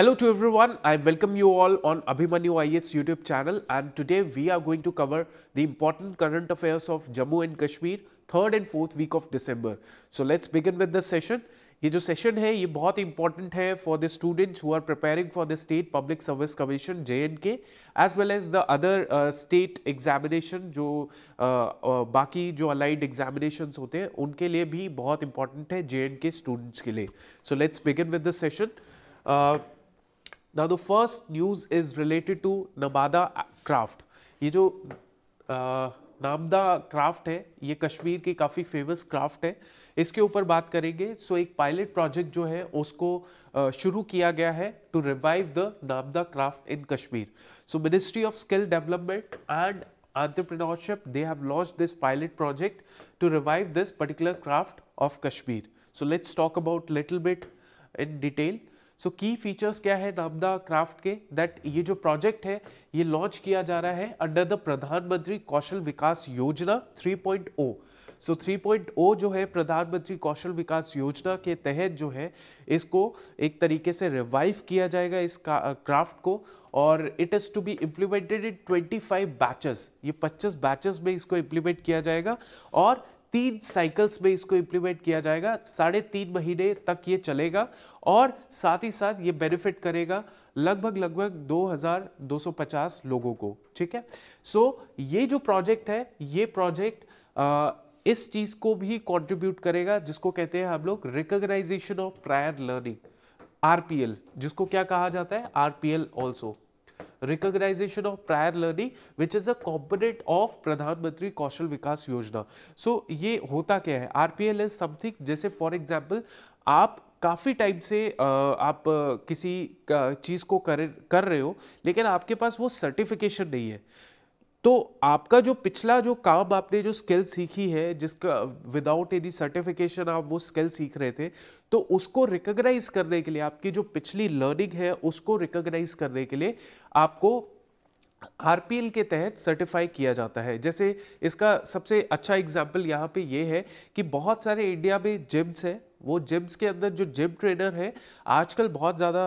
Hello to everyone. I welcome you all on Abhimanyu IS YouTube channel and today we are going to cover the important current affairs of Jammu and Kashmir third and fourth week of December. So let's begin with the session. This session is very important for the students who are preparing for the State Public Service Commission JNK as well as the other uh, state examination, jo, uh, uh, baki jo allied examinations, hote, unke liye bhi bahut important hai JNK students So let's begin with the session. Uh, ना the first news is related to Namda craft ये जो नामदा craft है ये कश्मीर की काफ़ी famous craft है इसके ऊपर बात करेंगे सो एक पायलट प्रोजेक्ट जो है उसको शुरू किया गया है to revive the Namda craft in Kashmir so ministry of skill development and entrepreneurship they have launch this pilot project to revive this particular craft of Kashmir so let's talk about little bit in detail so key features क्या है Narmada craft के that ये जो project है ये launch किया जा रहा है अंडर द प्रधानमंत्री कौशल विकास योजना 3.0 सो so, 3.0 जो है प्रधानमंत्री कौशल विकास योजना के तहत जो है इसको एक तरीके से रिवाइव किया जाएगा इस क्राफ्ट को और it is to be implemented in 25 batches ये 25 बैचेस में इसको इम्प्लीमेंट किया जाएगा और तीन साइकिल्स में इसको इम्प्लीमेंट किया जाएगा साढ़े तीन महीने तक ये चलेगा और साथ ही साथ ये बेनिफिट करेगा लगभग लगभग 2,250 लोगों को ठीक है सो so, ये जो प्रोजेक्ट है ये प्रोजेक्ट इस चीज़ को भी कंट्रीब्यूट करेगा जिसको कहते हैं हम लोग recognition of prior learning RPL जिसको क्या कहा जाता है RPL also recognition of prior learning which is a component of pradhan mantri kaushal vikas yojana so ye hota kya hai rpl is something jaise for example आप काफ़ी time से आप किसी चीज़ को कर कर रहे हो लेकिन आपके पास वो सर्टिफिकेशन नहीं है तो आपका जो पिछला जो काम आपने जो स्किल सीखी है जिसका विदाउट एनी सर्टिफिकेशन आप वो स्किल सीख रहे थे तो उसको रिकॉग्नाइज करने के लिए आपकी जो पिछली लर्निंग है उसको रिकॉग्नाइज करने के लिए आपको आर के तहत सर्टिफाई किया जाता है जैसे इसका सबसे अच्छा एग्जाम्पल यहाँ पे ये है कि बहुत सारे इंडिया में जिम्स हैं वो जिम्स के अंदर जो जिम ट्रेनर है आजकल बहुत ज़्यादा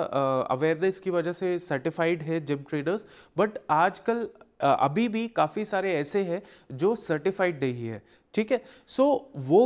अवेयरनेस की वजह से सर्टिफाइड है जिम ट्रेनर्स बट आजकल अभी भी काफ़ी सारे ऐसे हैं जो सर्टिफाइड नहीं है ठीक है सो वो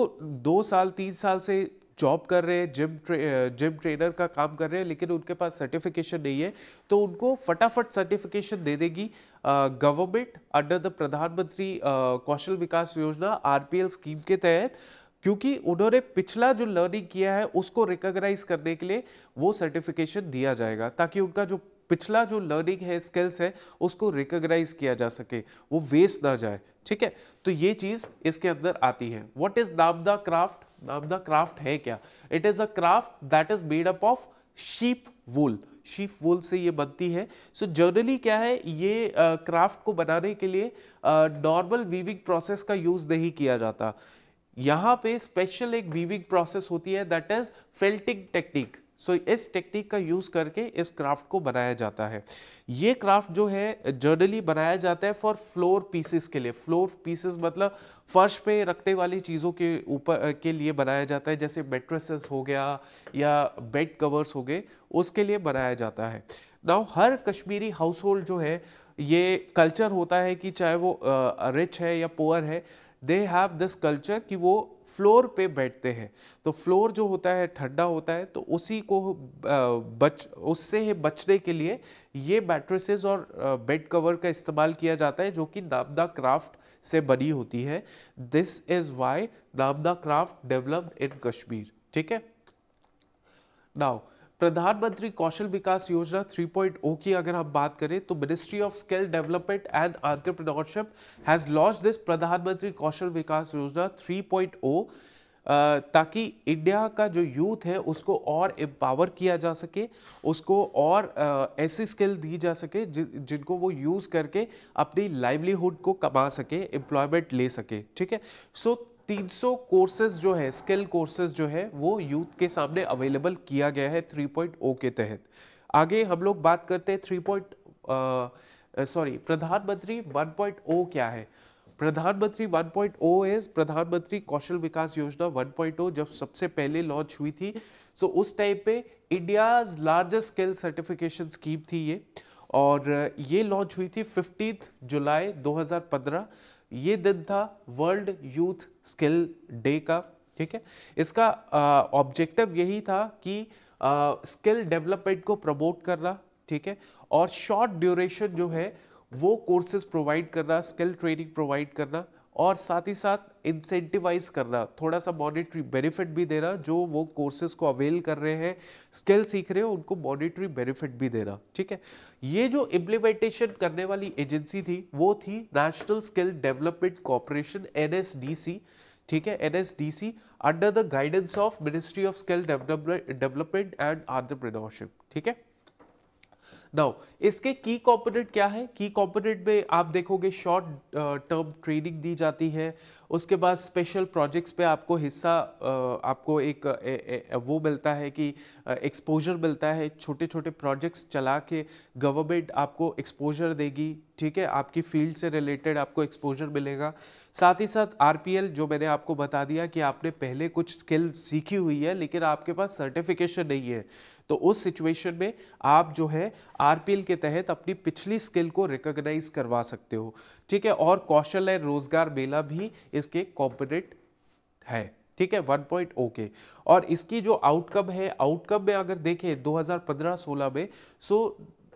दो साल तीन साल से जॉब कर रहे हैं जिम ट्रे, जिम ट्रेनर का काम कर रहे हैं लेकिन उनके पास सर्टिफिकेशन नहीं है तो उनको फटाफट सर्टिफिकेशन दे देगी गवर्नमेंट अंडर द प्रधानमंत्री कौशल विकास योजना आर स्कीम के तहत क्योंकि उन्होंने पिछला जो लर्निंग किया है उसको रिकॉग्नाइज करने के लिए वो सर्टिफिकेशन दिया जाएगा ताकि उनका जो पिछला जो लर्निंग है स्किल्स है उसको रिकोगनाइज किया जा सके वो वेस्ट ना जाए ठीक है तो ये चीज़ इसके अंदर आती है what is Namda craft Namda craft है क्या it is a craft that is made up of sheep wool sheep wool से ये बनती है सो so, जर्नली क्या है ये क्राफ्ट को बनाने के लिए नॉर्मल वीविंग प्रोसेस का यूज़ नहीं किया जाता यहाँ पे स्पेशल एक वीविंग प्रोसेस होती है that is felting technique so so, इस टेक्निक का यूज़ करके इस क्राफ्ट को बनाया जाता है ये क्राफ्ट जो है जर्नली बनाया जाता है फॉर फ्लोर पीसेस के लिए फ्लोर पीसेस मतलब फर्श पे रखने वाली चीज़ों के ऊपर के लिए बनाया जाता है जैसे बेट्रेसेस हो गया या बेड कवर्स हो गए उसके लिए बनाया जाता है नाउ हर कश्मीरी हाउस होल्ड जो है ये कल्चर होता है कि चाहे वो रिच uh, है या पोअर है दे हैव दिस कल्चर कि वो फ्लोर पे बैठते हैं तो फ्लोर जो होता है ठंडा होता है तो उसी को बच उससे बचने के लिए ये मैट्रेसेस और बेड कवर का इस्तेमाल किया जाता है जो कि नामदा क्राफ्ट से बनी होती है this is why Namda craft developed in Kashmir ठीक है नाउ प्रधानमंत्री कौशल विकास योजना 3.0 की अगर हम बात करें तो ministry of skill development and entrepreneurship has launch this Pradhan Mantri Kaushal विकास योजना 3.0 ताकि इंडिया का जो यूथ है उसको और एम्पावर किया जा सके उसको और ऐसी स्किल दी जा सके जि, जिनको वो यूज़ करके अपनी लाइवलीहुड को कमा सके एम्प्लॉयमेंट ले सके ठीक है सो so, 300 कोर्सेज जो है स्किल कोर्सेज जो है वो यूथ के सामने अवेलेबल किया गया है 3.0 के तहत आगे हम लोग बात करते हैं थ्री पॉइंट सॉरी प्रधानमंत्री 1.0 क्या है प्रधानमंत्री 1.0 इज प्रधानमंत्री कौशल विकास योजना 1.0 जब सबसे पहले लॉन्च हुई थी सो उस टाइम पे India's largest skill certification scheme थी ये और ये लॉन्च हुई थी फिफ्टीथ जुलाई 2015 ये दिन था वर्ल्ड यूथ स्किल डे का ठीक है इसका ऑब्जेक्टिव यही था कि स्किल डेवलपमेंट को प्रमोट करना ठीक है और शॉर्ट ड्यूरेशन जो है वो कोर्सेज प्रोवाइड करना स्किल ट्रेनिंग प्रोवाइड करना और साथ ही साथ इंसेंटिवाइज करना थोड़ा सा मॉनिटरी बेनिफिट भी देना जो वो कोर्सेज को अवेल कर रहे हैं स्किल सीख रहे हैं उनको मॉनिटरी बेनिफिट भी देना ठीक है ये जो इम्प्लीमेंटेशन करने वाली एजेंसी थी वो थी national skill development corporation N ठीक है N under the guidance of ministry of skill development and आंध्र ठीक है नाउ इसके की कॉपोरेट क्या है की कॉपोरेट में आप देखोगे शॉर्ट टर्म ट्रेडिंग दी जाती है उसके बाद स्पेशल प्रोजेक्ट्स पे आपको हिस्सा uh, आपको एक uh, वो मिलता है कि एक्सपोजर uh, मिलता है छोटे छोटे प्रोजेक्ट्स चला के गवर्नमेंट आपको एक्सपोजर देगी ठीक है आपकी फील्ड से रिलेटेड आपको एक्सपोजर मिलेगा साथ ही साथ आर जो मैंने आपको बता दिया कि आपने पहले कुछ स्किल सीखी हुई है लेकिन आपके पास सर्टिफिकेशन नहीं है तो उस सिचुएशन में आप जो है आरपीएल के तहत अपनी पिछली स्किल को रिकोगनाइज करवा सकते हो ठीक है और कौशल एंड रोजगार मेला भी इसके कॉम्पोनेट है ठीक है 1.0 पॉइंट ओके और इसकी जो आउटकम है आउटकम में अगर देखें 2015-16 में so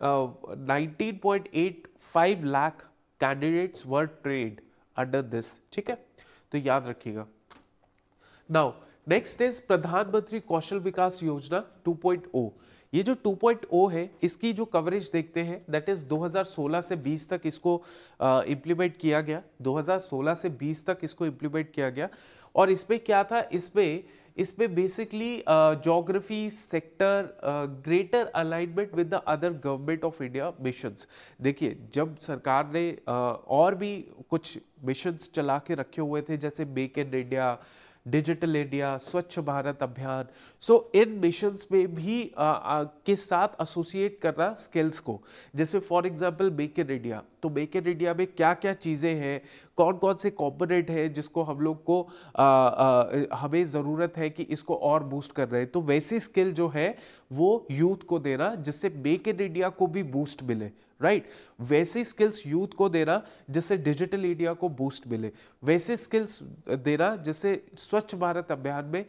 nineteen point eight five lakh candidates were trade under this ठीक है तो याद रखिएगा नाउ नेक्स्ट इज प्रधानमंत्री कौशल विकास योजना 2.0 ये जो 2.0 है इसकी जो कवरेज देखते हैं दैट इज़ 2016 से 20 तक इसको इम्प्लीमेंट किया गया 2016 से 20 तक इसको इम्प्लीमेंट किया गया और इसमें क्या था इसमें इसमें basically geography sector greater alignment with the other government of India missions देखिए जब सरकार ने uh, और भी कुछ मिशंस चला के रखे हुए थे जैसे make in India digital India Swachh Bharat अभियान सो इन मिशन में भी आ, आ, के साथ एसोसिएट करना स्किल्स को जैसे for example make in India तो मेक इन इंडिया में क्या क्या चीज़ें हैं कौन कौन से कॉम्पोनेंट हैं जिसको हम लोग को आ, आ, हमें ज़रूरत है कि इसको और बूस्ट कर रहे हैं तो वैसी स्किल जो है वो यूथ को देना जिससे मेक इन इंडिया को भी बूस्ट मिले राइट right? वैसी स्किल्स यूथ को देना जिससे डिजिटल इंडिया को बूस्ट मिले वैसे स्किल्स देना जिससे स्वच्छ भारत अभियान में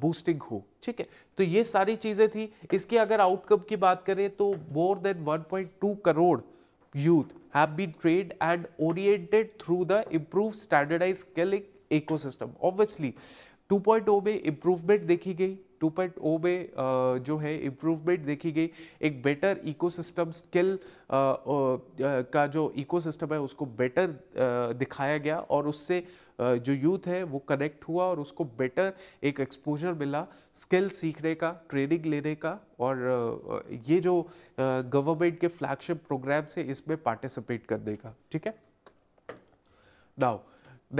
बूस्टिंग हो ठीक है तो ये सारी चीज़ें थी इसके अगर आउटकम की बात करें तो more than 1.2 crore youth have been trade and oriented through the improve standardise skilling ecosystem obviously 2.0 में इम्प्रूवमेंट देखी गई टू पॉइंट ओ में जो है इम्प्रूवमेंट देखी गई एक बेटर इकोसिस्टम स्किल का जो इकोसिस्टम है उसको बेटर दिखाया गया और उससे जो यूथ है वो कनेक्ट हुआ और उसको बेटर एक एक्सपोजर मिला स्किल सीखने का ट्रेनिंग लेने का और ये जो गवर्नमेंट के फ्लैगशिप प्रोग्राम से इसमें पार्टिसिपेट करने का ठीक है नाउ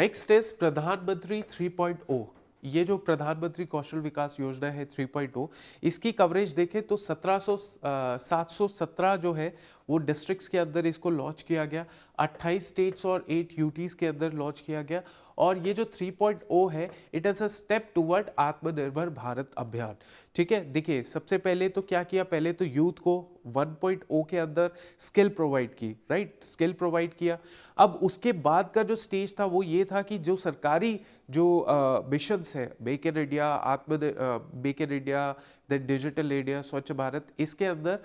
नेक्स्ट इज प्रधानमंत्री 3.0 ये जो प्रधानमंत्री कौशल विकास योजना है 3.0 इसकी कवरेज देखें तो 1700 सत्रह जो है वो डिस्ट्रिक्ट्स के अंदर इसको लॉन्च किया गया 28 स्टेट्स और 8 यूटीज़ के अंदर लॉन्च किया गया और ये जो 3.0 है it is a step toward Atmanirbhar Bharat अभियान ठीक है देखिए सबसे पहले तो क्या किया पहले तो यूथ को 1.0 के अंदर स्किल प्रोवाइड की राइट स्किल प्रोवाइड किया अब उसके बाद का जो स्टेज था वो ये था कि जो सरकारी जो मिशन है मेक इन इंडिया आत्म make in India then digital India Swachh Bharat इसके अंदर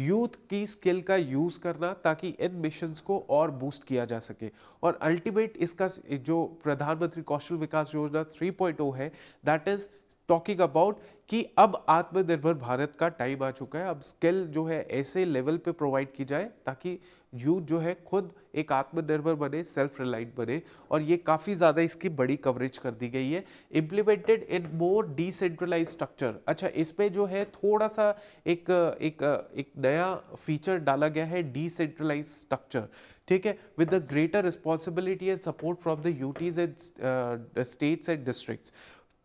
यूथ की स्किल का यूज़ करना ताकि इन मिशन को और बूस्ट किया जा सके और अल्टीमेट इसका जो प्रधानमंत्री कौशल विकास योजना 3.0 है दैट इज़ टॉकिंग अबाउट कि अब आत्मनिर्भर भारत का टाइम आ चुका है अब स्किल जो है ऐसे लेवल पे प्रोवाइड की जाए ताकि यूथ जो है खुद एक आत्मनिर्भर बने सेल्फ रिलायंट बने और ये काफ़ी ज़्यादा इसकी बड़ी कवरेज कर दी गई है implemented in more decentralise structure अच्छा इसमें जो है थोड़ा सा एक एक एक नया फीचर डाला गया है डिसेंट्रलाइज स्ट्रक्चर ठीक है with the greater responsibility and support from the UTs and states and district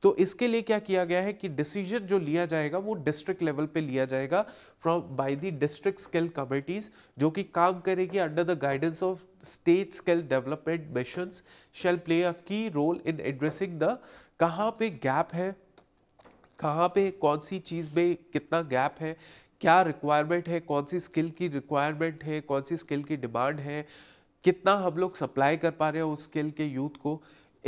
तो इसके लिए क्या किया गया है कि डिसीजन जो लिया जाएगा वो डिस्ट्रिक्ट लेवल पे लिया जाएगा from by the district skill committees जो कि काम करेगी under the guidance of state skill development mission shall play a key role in addressing the कहाँ पे गैप है कहाँ पे कौन सी चीज़ में कितना गैप है क्या रिक्वायरमेंट है कौन सी स्किल की रिक्वायरमेंट है कौन सी स्किल की डिमांड है कितना हम लोग सप्लाई कर पा रहे हैं उस स्किल के यूथ को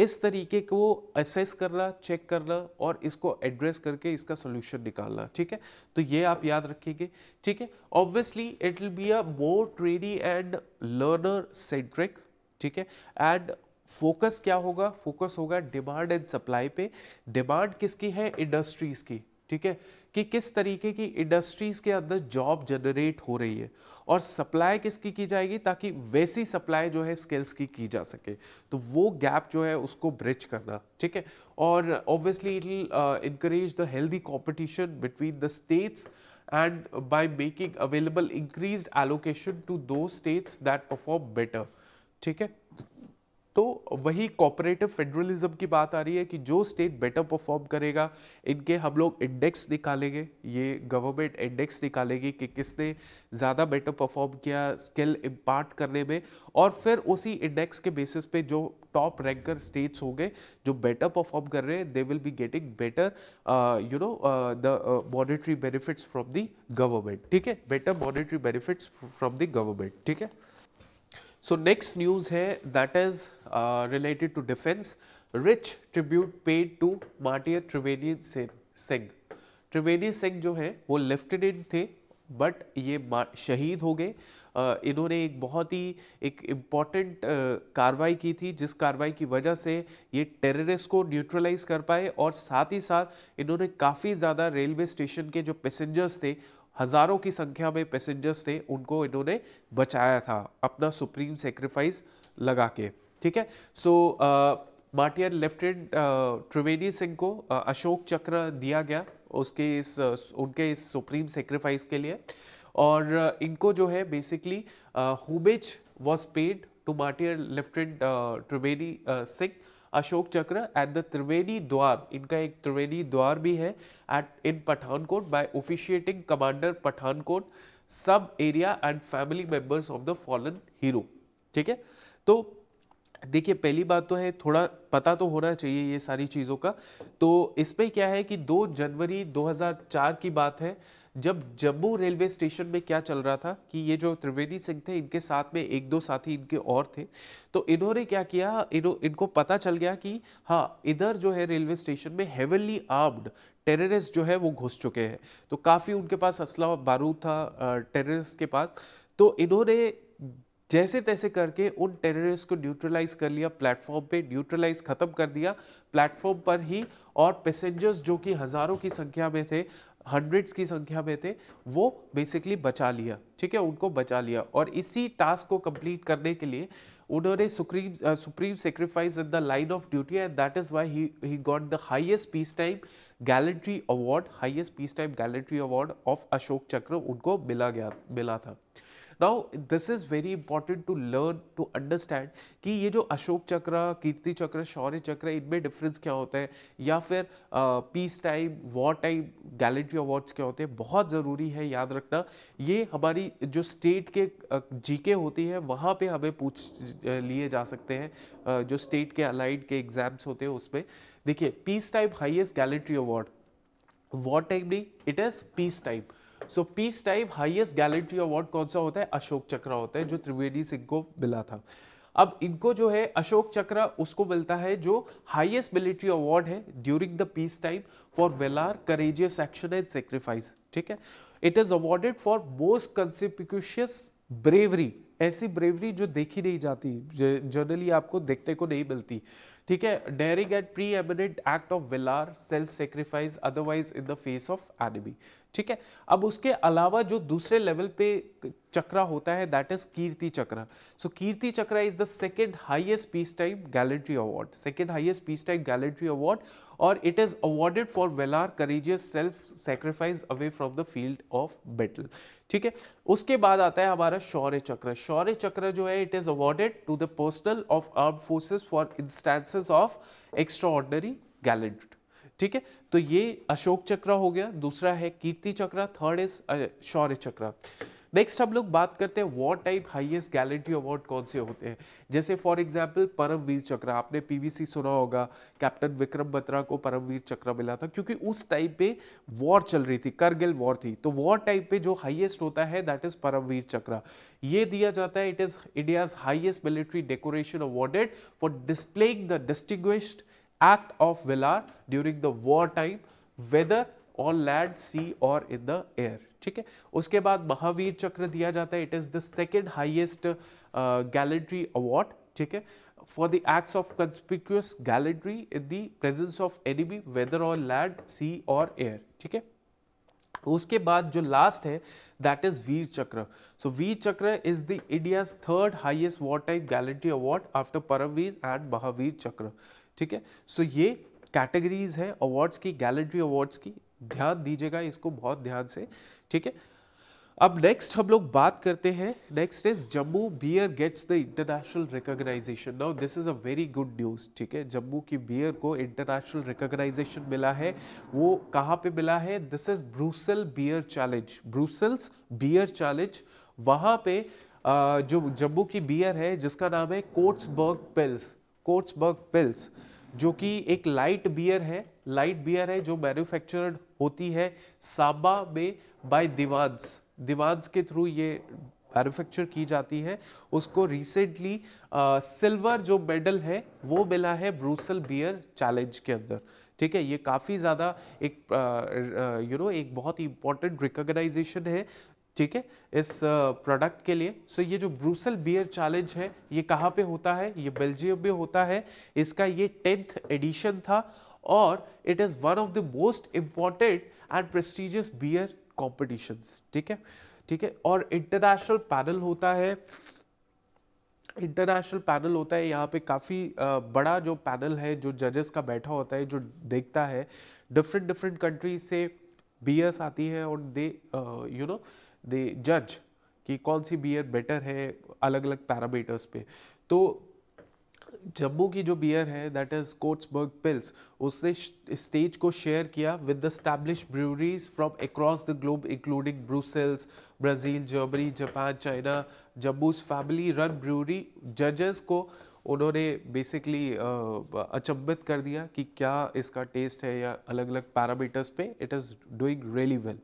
इस तरीके को असेस करना चेक करना और इसको एड्रेस करके इसका सोल्यूशन निकालना ठीक है तो ये आप याद रखेंगे ठीक है obviously it will be a more trainee and learner centric ठीक है एंड फोकस क्या होगा फोकस होगा डिमांड एंड सप्लाई पे डिमांड किसकी है इंडस्ट्रीज़ की ठीक है कि किस तरीके की इंडस्ट्रीज़ के अंदर जॉब जनरेट हो रही है और सप्लाई किसकी की जाएगी ताकि वैसी सप्लाई जो है स्किल्स की की जा सके तो वो गैप जो है उसको ब्रिज करना ठीक है और obviously it encourage the healthy competition between the states and by making available increase allocation to those states that perform better ठीक है तो वही कॉपरेटिव फेडरलिज्म की बात आ रही है कि जो स्टेट बेटर परफॉर्म करेगा इनके हम लोग इंडेक्स निकालेंगे ये गवर्नमेंट इंडेक्स निकालेगी कि किसने ज़्यादा बेटर परफॉर्म किया स्किल इम्पार्ट करने में और फिर उसी इंडेक्स के बेसिस पे जो टॉप रैंकर स्टेट्स होंगे जो बेटर परफॉर्म कर रहे हैं they will be getting better you know the monetary benefits from the government ठीक है better monetary benefits from the government ठीक है सो नेक्स्ट न्यूज़ है that is related to defence rich tribute paid to martyr Triveni Singh Triveni Singh जो है वो lieutenant थे but ये शहीद हो गए uh, इन्होंने एक बहुत ही एक इम्पॉर्टेंट uh, कार्रवाई की थी जिस कार्रवाई की वजह से ये टेररिस्ट को न्यूट्रलाइज कर पाए और साथ ही साथ इन्होंने काफ़ी ज़्यादा रेलवे स्टेशन के जो पैसेंजर्स थे हज़ारों की संख्या में पैसेंजर्स थे उनको इन्होंने बचाया था अपना सुप्रीम सेक्रीफाइस लगा के ठीक है so martyr lieutenant Trivedi Singh को अशोक uh, चक्र दिया गया उसके इस uh, उनके इस सुप्रीम सेक्रीफाइस के लिए और uh, इनको जो है basically homage was paid to martyr lieutenant Trivedi Singh Ashok Chakra at the त्रिवेणी द्वार इनका एक त्रिवेणी द्वार भी है at in Pathankot by officiating commander Pathankot sub area and family members of the fallen hero ठीक है तो देखिए पहली बात तो है थोड़ा पता तो होना चाहिए ये सारी चीज़ों का तो इसमें क्या है कि 2 जनवरी 2004 की बात है जब जम्मू रेलवे स्टेशन में क्या चल रहा था कि ये जो त्रिवेदी सिंह थे इनके साथ में एक दो साथी इनके और थे तो इन्होंने क्या किया इनो, इनको पता चल गया कि हाँ इधर जो है रेलवे स्टेशन में हेवनली आर्म्ड टेररिस्ट जो है वो घुस चुके हैं तो काफ़ी उनके पास असला और बारूद था टेररिस्ट के पास तो इन्होंने जैसे तैसे करके उन टेररिस्ट को न्यूट्रलाइज कर लिया प्लेटफॉर्म पे न्यूट्रलाइज ख़त्म कर दिया प्लेटफॉर्म पर ही और पैसेंजर्स जो कि हज़ारों की संख्या में थे हंड्रेड्स की संख्या में थे वो बेसिकली बचा लिया ठीक है उनको बचा लिया और इसी टास्क को कंप्लीट करने के लिए उन्होंने supreme supreme sacrifice in the line of duty and that is why he he got the highest peace time gallantry award highest peace time gallantry award of Ashok Chakra उनको मिला गया मिला था now this is very important to learn to understand कि ये जो अशोक चक्र कीर्ति चक्र शौर्य चक्र इनमें डिफरेंस क्या होता है या फिर peace time war time gallantry awards क्या होते हैं बहुत ज़रूरी है याद रखना ये हमारी जो स्टेट के जीके होती है वहाँ पे हमें पूछ लिए जा सकते हैं जो स्टेट के अलाइड के एग्जाम्स होते हैं उसमें देखिए peace type highest gallantry award war time नहीं it is peace type so peace type highest gallantry award कौन सा होता है अशोक चक्र होता है जो त्रिवेदी सिंह को मिला था अब इनको जो है अशोक चक्र उसको मिलता है जो हाईएस्ट मिलिट्री अवार्ड है during the peace time for valour courageous action and sacrifice ठीक है it is awarded for most conspicuous bravery ऐसी ब्रेवरी जो देखी नहीं जाती जनरली आपको देखने को नहीं मिलती ठीक है daring at pre eminent act of valour self sacrifice otherwise in the face of enemy ठीक है अब उसके अलावा जो दूसरे लेवल पे चक्र होता है दैट इज कीर्ति चक्र so Kirti Chakra is the second highest peace time gallantry award second highest peace time gallantry award it is is for valour courageous self sacrifice away from the field of battle ठीक है उसके बाद आता है हमारा शौर्य चक्र शौर्य चक्र जो है it is awarded to the personnel of arm forces for instances of extraordinary gallant ठीक है तो ये अशोक चक्र हो गया दूसरा है कीर्ति चक्र थर्ड इज शौर्य चक्र नेक्स्ट हम लोग बात करते हैं war type highest gallantry award कौन से होते हैं जैसे फॉर एग्जाम्पल परमवीर चक्र आपने पीवीसी सुना होगा कैप्टन विक्रम बत्रा को परमवीर चक्र मिला था क्योंकि उस टाइम पे वॉर चल रही थी करगिल वॉर थी तो वॉर टाइप पे जो हाईएस्ट होता है दैट इज परमवीर चक्र ये दिया जाता है it is India's highest military decoration awarded for displaying the distinguished of valour during the war time whether on land sea और इन द एयर ठीक है उसके बाद महावीर चक्र दिया जाता है it is the second highest gallantry award ठीक है for the acts of conspicuous gallantry in the presence of enemy whether on land sea और एयर ठीक है उसके बाद जो लास्ट है दैट इज वीर चक्र so Vir Chakra is the India's third highest war type gallantry award after Paramvir and Mahavir Chakra ठीक है सो ये कैटेगरीज है अवार्ड्स की गैलेंट्री अवार्ड्स की ध्यान दीजिएगा इसको बहुत ध्यान से ठीक है अब नेक्स्ट हम लोग बात करते हैं next is Jammu beer gets the international recognisation now this is a very good news ठीक है जम्मू की बियर को इंटरनेशनल रिकॉग्नाइजेशन मिला है वो कहाँ पे मिला है this is Brussel beer challenge Brussels beer challenge वहाँ पे जो जम्मू की बियर है जिसका नाम है कोट्सबर्ग पिल्स कोट्सबर्ग पिल्स जो कि एक लाइट बियर है लाइट बियर है जो मैन्युफैक्चर्ड होती है सांबा में बाय दिवाद्स दिवाद्स के थ्रू ये मैन्युफैक्चर की जाती है उसको रिसेंटली सिल्वर uh, जो मेडल है वो मिला है ब्रूसल बियर चैलेंज के अंदर ठीक है ये काफ़ी ज़्यादा एक यू uh, नो uh, एक बहुत ही इंपॉर्टेंट रिकोगनाइजेशन है ठीक है इस प्रोडक्ट के लिए सो ये जो ब्रूसल बियर चैलेंज है ये कहाँ पे होता है ये बेल्जियम में होता है इसका ये टेंथ एडिशन था और it is one of the most important and prestigious beer competition ठीक है ठीक है और इंटरनेशनल पैनल होता है इंटरनेशनल पैनल होता है यहाँ पे काफ़ी बड़ा जो पैनल है जो जजेस का बैठा होता है जो देखता है डिफरेंट डिफरेंट कंट्रीज से बीयर्स आती हैं और दे यू नो दे जज कि कौन सी बीयर बेटर है अलग अलग पैरामीटर्स पे तो जम्मू की जो बियर है दैट इज कोट्सबर्ग पिल्स उसने स्टेज को शेयर किया with the established breweries from across the globe including Brussels Brazil Germany Japan China जम्बूज फैमिली रन ब्रूरी जजेस को उन्होंने बेसिकली uh, अचंभित कर दिया कि क्या इसका टेस्ट है या अलग अलग पैरामीटर्स पे it is doing really well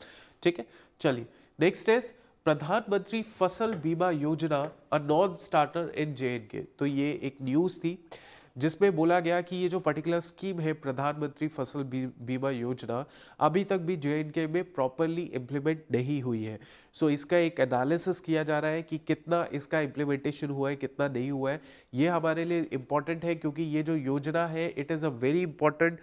ठीक है चलिए नेक्स्ट इज़ प्रधानमंत्री फसल बीमा योजना अ नॉन स्टार्टर इन जे के तो ये एक न्यूज़ थी जिसमें बोला गया कि ये जो पर्टिकुलर स्कीम है प्रधानमंत्री फसल बीमा योजना अभी तक भी जे में प्रॉपरली इम्प्लीमेंट नहीं हुई है सो so, इसका एक एनालिसिस किया जा रहा है कि कितना इसका इम्प्लीमेंटेशन हुआ है कितना नहीं हुआ है ये हमारे लिए इम्पॉर्टेंट है क्योंकि ये जो योजना है it is a very important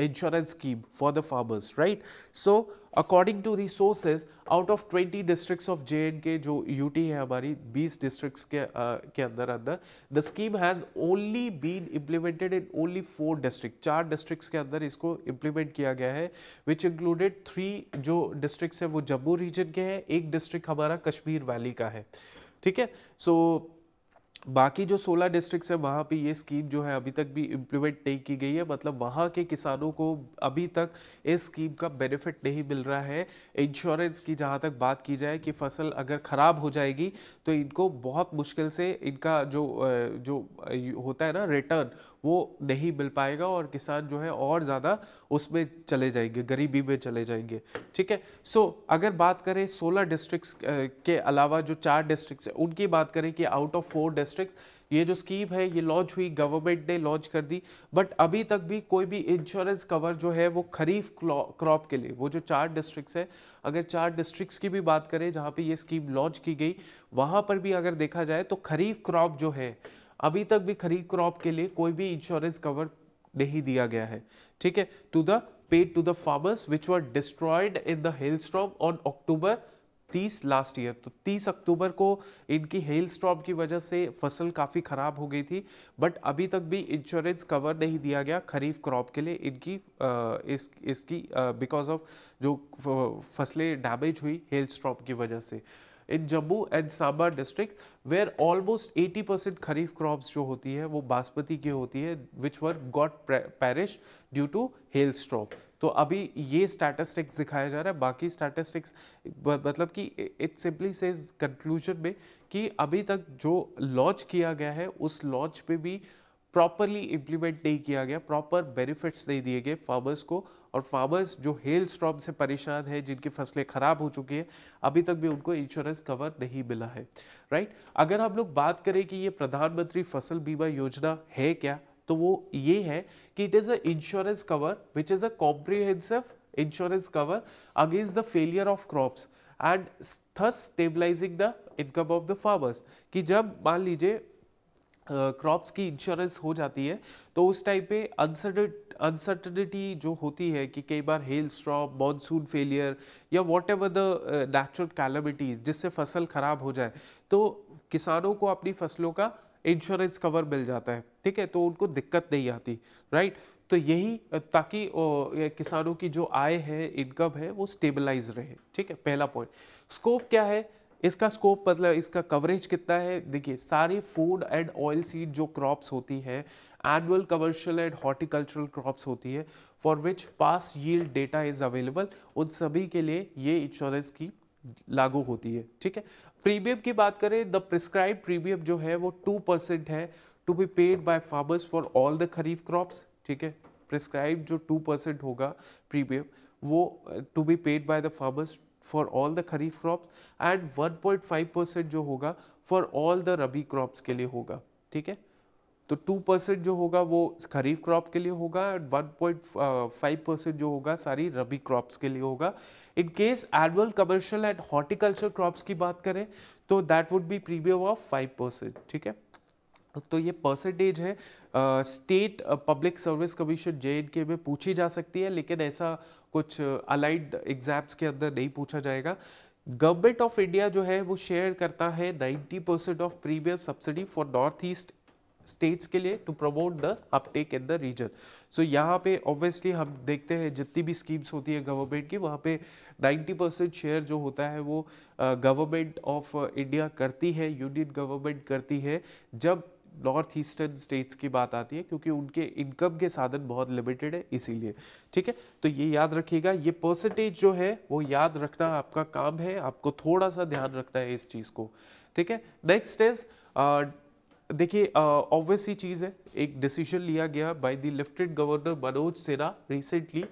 insurance scheme for the farmers right so according to the sources out of twenty districts of J and K जो टी है हमारी बीस डिस्ट्रिक्स के uh, के अंदर अंदर the scheme has only been implemented in only four district चार districts के अंदर इसको इम्प्लीमेंट किया गया है विच इंक्लूडेड थ्री जो डिस्ट्रिक्ट है वो जम्मू रीजन के हैं एक डिस्ट्रिक्ट हमारा कश्मीर वैली का है ठीक है सो बाकी जो 16 डिस्ट्रिक्ट्स हैं वहाँ पे ये स्कीम जो है अभी तक भी इम्प्लीमेंट नहीं की गई है मतलब वहाँ के किसानों को अभी तक इस स्कीम का बेनिफिट नहीं मिल रहा है इंश्योरेंस की जहाँ तक बात की जाए कि फसल अगर ख़राब हो जाएगी तो इनको बहुत मुश्किल से इनका जो जो होता है ना रिटर्न वो नहीं मिल पाएगा और किसान जो है और ज़्यादा उसमें चले जाएंगे गरीबी में चले जाएंगे ठीक है सो अगर बात करें सोलह डिस्ट्रिक्स के अलावा जो चार डिस्ट्रिक्स हैं उनकी बात करें कि आउट ऑफ फोर डिस्ट्रिक्ट ये जो स्कीम है ये लॉन्च हुई गवर्नमेंट ने लॉन्च कर दी बट अभी तक भी कोई भी इंश्योरेंस कवर जो है वो खरीफ क्रॉप के लिए वो जो चार डिस्ट्रिक्ट्स है अगर चार डिस्ट्रिक्ट्स की भी बात करें जहाँ पे ये स्कीम लॉन्च की गई वहाँ पर भी अगर देखा जाए तो खरीफ क्रॉप जो है अभी तक भी खरीफ क्रॉप के लिए कोई भी इंश्योरेंस कवर नहीं दिया गया है ठीक है to the paid to the farmers which were destroyed in the hail storm on October 30 last year तो 30 अक्टूबर को इनकी हेल स्ट्रॉप की वजह से फसल काफ़ी ख़राब हो गई थी बट अभी तक भी इंश्योरेंस कवर नहीं दिया गया खरीफ क्रॉप के लिए इनकी इस इसकी बिकॉज ऑफ जो फसलें डैमेज हुई हेल स्ट्रॉप की वजह से in Jammu and Samba district where almost 80 percent kharif crops जो होती है वो बासमती की होती है which were got perish due to hail stroke तो अभी ये स्टैटिस्टिक्स दिखाया जा रहा है बाकी स्टैटिस्टिक्स मतलब कि इट सिंपली से कंक्लूजन में कि अभी तक जो लॉन्च किया गया है उस लॉन्च पे भी प्रॉपरली इम्प्लीमेंट नहीं किया गया प्रॉपर बेनिफिट्स नहीं दिए गए फार्मर्स को और फार्मर्स जो हेल स्ट्रॉम से परेशान है जिनकी फसलें ख़राब हो चुकी है अभी तक भी उनको इंश्योरेंस कवर नहीं मिला है राइट अगर हम लोग बात करें कि ये प्रधानमंत्री फसल बीमा योजना है क्या तो वो ये है कि it is a insurance cover which is a comprehensive insurance cover against the failure of crops and thus stabilising the income of the farmers कि जब मान लीजिए क्रॉप्स uh, की इंश्योरेंस हो जाती है तो उस टाइम पे अनसर्टेड अनसर्टनिटी जो होती है कि कई बार हेल स्ट्रॉप मानसून फेलियर या whatever the natural calamities जिससे फसल ख़राब हो जाए तो किसानों को अपनी फसलों का इंश्योरेंस कवर मिल जाता है ठीक है तो उनको दिक्कत नहीं आती राइट तो यही uh, ताकि किसानों की जो आय है इनकम है वो स्टेबलाइज रहे ठीक है पहला पॉइंट स्कोप क्या है इसका स्कोप मतलब इसका कवरेज कितना है देखिए सारे फूड एंड ऑयल सीड जो क्रॉप्स होती है annual commercial and horticultural crops होती है for which past yield data is available उन सभी के लिए ये इंश्योरेंस की लागू होती है ठीक है प्रीमियम की बात करें द प्रिस्क्राइब प्रीमियम जो है वो टू परसेंट है to be paid by farmers for all the kharif crops ठीक है प्रिस्क्राइब जो टू परसेंट होगा प्रीमियम वो to be paid by the farmers for all the kharif crops and one point five percent जो होगा for all the rabi crops के लिए होगा ठीक है तो टू परसेंट जो होगा वो खरीफ क्रॉप के लिए होगा वन पॉइंट फाइव परसेंट जो होगा सारी रबी क्रॉप्स के लिए होगा in case annual commercial and horticulture crops की बात करें तो that would be premium of five percent ठीक है तो ये परसेंटेज है state public service commission J K में पूछी जा सकती है लेकिन ऐसा कुछ अलाइड uh, एग्जाम्स के अंदर नहीं पूछा जाएगा गवर्नमेंट ऑफ इंडिया जो है वो शेयर करता है 90 percent of premium subsidy for north east states के लिए to promote the uptake in the region so यहाँ पे ऑब्वियसली हम देखते हैं जितनी भी स्कीम्स होती है गवर्नमेंट की वहाँ पे 90 परसेंट शेयर जो होता है वो गवर्नमेंट ऑफ इंडिया करती है यूनियन गवर्नमेंट करती है जब नॉर्थ ईस्टर्न स्टेट्स की बात आती है क्योंकि उनके इनकम के साधन बहुत लिमिटेड है इसीलिए ठीक है तो ये याद रखिएगा ये परसेंटेज जो है वो याद रखना आपका काम है आपको थोड़ा सा ध्यान रखना है इस चीज़ को ठीक है नेक्स्ट इज देखिए ऑब्वियस ही चीज़ है एक डिसीजन लिया गया by the lieutenant governor Manoj Sinha recently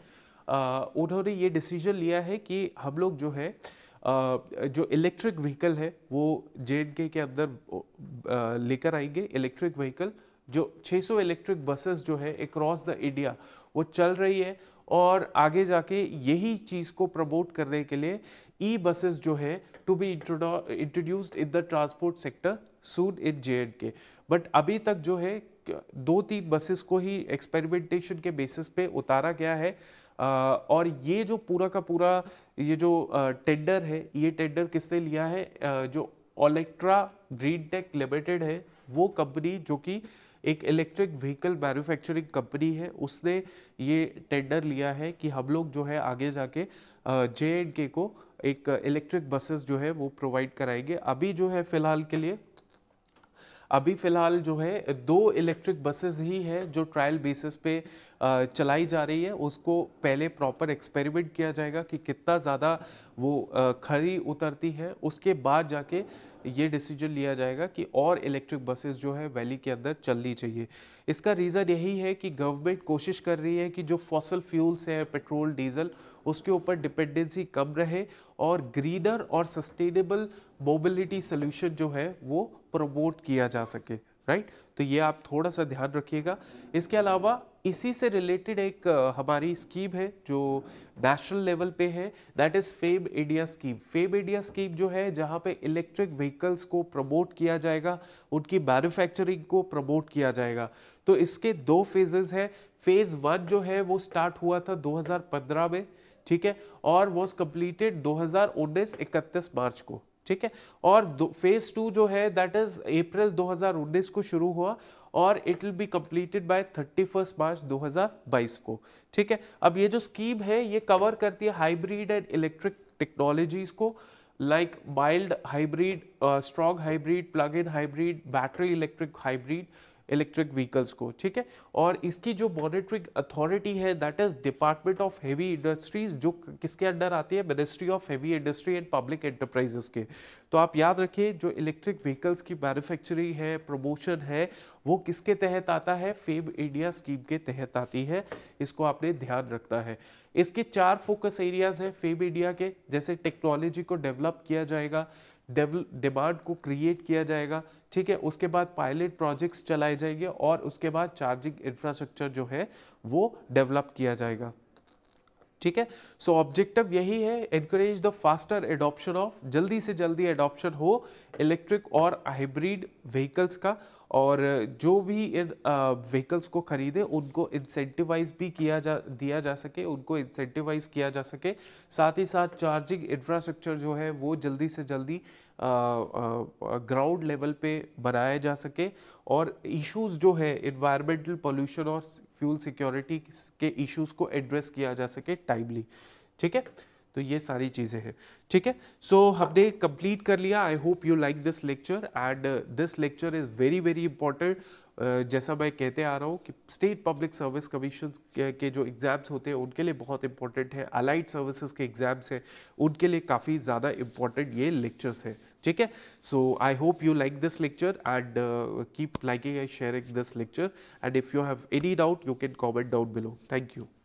उन्होंने ये डिसीजन लिया है कि हम लोग जो है आ, जो इलेक्ट्रिक व्हीकल है वो जे के अंदर लेकर आएंगे इलेक्ट्रिक व्हीकल जो 600 इलेक्ट्रिक बसेस जो है अक्रॉस द इंडिया वो चल रही है और आगे जाके यही चीज़ को प्रमोट करने के लिए ई बसेस जो है to be introduced in the transport sector soon in J and K but अभी तक जो है दो तीन बसेस को ही एक्सपेरिमेंटेशन के बेसिस पे उतारा गया है और ये जो पूरा का पूरा ये जो टेंडर है ये टेंडर किसने लिया है जो ओलेक्ट्रा ग्रीन टेक लिमिटेड है वो कंपनी जो कि एक इलेक्ट्रिक व्हीकल मैन्युफैक्चरिंग कंपनी है उसने ये टेंडर लिया है कि हम लोग जो है आगे जाके जे एंड के को एक इलेक्ट्रिक बसेस जो है वो प्रोवाइड कराएंगे अभी जो है फ़िलहाल के लिए अभी फ़िलहाल जो है दो इलेक्ट्रिक बसेस ही है जो ट्रायल बेसिस पे चलाई जा रही है उसको पहले प्रॉपर एक्सपेरिमेंट किया जाएगा कि कितना ज़्यादा वो खड़ी उतरती है उसके बाद जाके ये डिसीजन लिया जाएगा कि और इलेक्ट्रिक बसेस जो है वैली के अंदर चलनी चाहिए इसका रीज़न यही है कि गवर्नमेंट कोशिश कर रही है कि जो फॉसल फ्यूल्स हैं पेट्रोल डीजल उसके ऊपर डिपेंडेंसी कम रहे और ग्रीनर और सस्टेनेबल मोबिलिटी सोल्यूशन जो है वो प्रमोट किया जा सके राइट तो ये आप थोड़ा सा ध्यान रखिएगा इसके अलावा इसी से रिलेटेड एक हमारी स्कीम है जो नेशनल लेवल पे है that is FAME India scheme FAME India scheme जो है जहाँ पे इलेक्ट्रिक व्हीकल्स को प्रमोट किया जाएगा उनकी मैन्युफैक्चरिंग को प्रमोट किया जाएगा तो इसके दो फेजेज़ हैं फेज़ वन जो है वो स्टार्ट हुआ था 2015 में ठीक है और वॉज कंप्लीटेड दो हजार उन्नीस इकतीस मार्च को ठीक है और फेज टू जो है दैट इज अप्रैल उन्नीस को शुरू हुआ और it will be completed by 31 March 2022 को ठीक है अब ये जो स्कीम है ये कवर करती है हाइब्रिड एंड इलेक्ट्रिक टेक्नोलॉजीज को like mild hybrid strong hybrid plug in hybrid battery electric hybrid electric vehicles को ठीक है और इसकी जो मॉनिटरिंग अथॉरिटी है that is department of heavy industries जो किसके अंडर आती है ministry of heavy industry and public enterprises के तो आप याद रखिए जो इलेक्ट्रिक व्हीकल्स की मैन्युफैक्चरिंग है प्रमोशन है वो किसके तहत आता है फेम इंडिया स्कीम के तहत आती है इसको आपने ध्यान रखना है इसके चार फोकस एरियाज हैं फेम इंडिया के जैसे टेक्नोलॉजी को डेवलप किया जाएगा डिमांड को क्रिएट किया जाएगा ठीक है उसके बाद पायलट प्रोजेक्ट्स चलाए जाएंगे और उसके बाद चार्जिंग इंफ्रास्ट्रक्चर जो है वो डेवलप किया जाएगा ठीक है सो ऑब्जेक्टिव यही है encourage the faster adoption of जल्दी से जल्दी एडॉप्शन हो इलेक्ट्रिक और हाइब्रिड व्हीकल्स का और जो भी इन व्हीकल्स को ख़रीदे उनको इंसेंटिवाइज भी किया जा दिया जा सके उनको इंसेंटिवाइज किया जा सके साथ ही साथ चार्जिंग इंफ्रास्ट्रक्चर जो है वो जल्दी से जल्दी ग्राउंड लेवल पे बनाया जा सके और इश्यूज जो है इन्वायरमेंटल पोल्यूशन और फ्यूल सिक्योरिटी के इश्यूज को एड्रेस किया जा सके टाइमली ठीक है तो ये सारी चीज़ें हैं ठीक है सो so, हमने कंप्लीट कर लिया I hope you like this lecture and this lecture is very very important जैसा मैं कहते आ रहा हूँ कि स्टेट पब्लिक सर्विस कमीशन के जो एग्ज़ाम्स होते हैं उनके लिए बहुत इंपॉर्टेंट है अलाइड सर्विसेज के एग्ज़ाम्स हैं उनके लिए काफ़ी ज़्यादा इंपॉर्टेंट ये लेक्चर्स हैं ठीक है so I hope you like this lecture and keep liking and sharing this lecture and if you have any doubt you can comment doubt below thank you